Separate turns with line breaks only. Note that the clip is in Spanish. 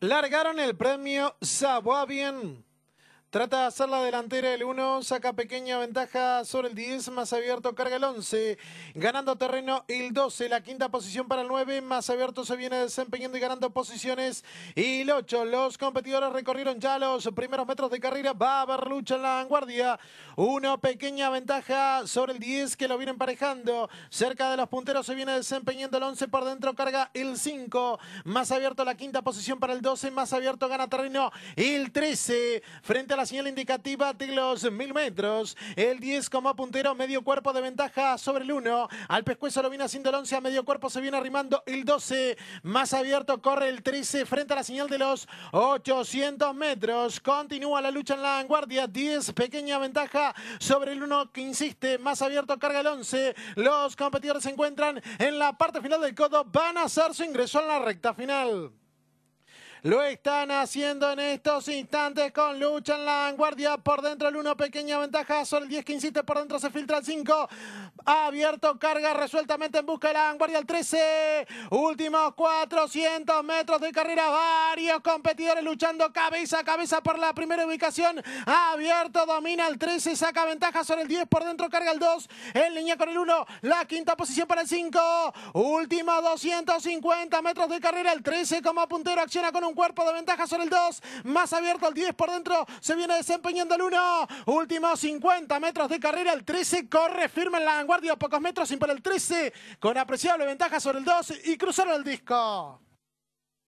largaron el premio Saboavien. Trata de hacer la delantera el 1, saca pequeña ventaja sobre el 10, más abierto carga el 11, ganando terreno el 12, la quinta posición para el 9, más abierto se viene desempeñando y ganando posiciones y el 8, los competidores recorrieron ya los primeros metros de carrera, va a haber lucha en la vanguardia, 1, pequeña ventaja sobre el 10 que lo viene emparejando, cerca de los punteros se viene desempeñando el 11, por dentro carga el 5, más abierto la quinta posición para el 12, más abierto gana terreno el 13, frente a la señal indicativa de los mil metros. El 10 como puntero, medio cuerpo de ventaja sobre el 1. Al pescuezo lo viene haciendo el 11, a medio cuerpo se viene arrimando el 12. Más abierto corre el 13 frente a la señal de los 800 metros. Continúa la lucha en la vanguardia. 10, pequeña ventaja sobre el 1 que insiste. Más abierto carga el 11. Los competidores se encuentran en la parte final del codo. Van a hacer su ingreso en la recta final. Lo están haciendo en estos instantes con lucha en la vanguardia. Por dentro el 1, pequeña ventaja son el 10 que insiste. Por dentro se filtra el 5. Abierto, carga resueltamente en busca de la vanguardia el 13. Últimos 400 metros de carrera. Varios competidores luchando cabeza a cabeza por la primera ubicación. Abierto, domina el 13. Saca ventaja sobre el 10. Por dentro carga el 2. En línea con el 1. La quinta posición para el 5. Últimos 250 metros de carrera. El 13 como puntero acciona con un un cuerpo de ventaja sobre el 2. Más abierto el 10 por dentro. Se viene desempeñando el 1. Últimos 50 metros de carrera. El 13 corre firme en la vanguardia. Pocos metros sin para el 13. Con apreciable ventaja sobre el 2. Y cruzaron el disco.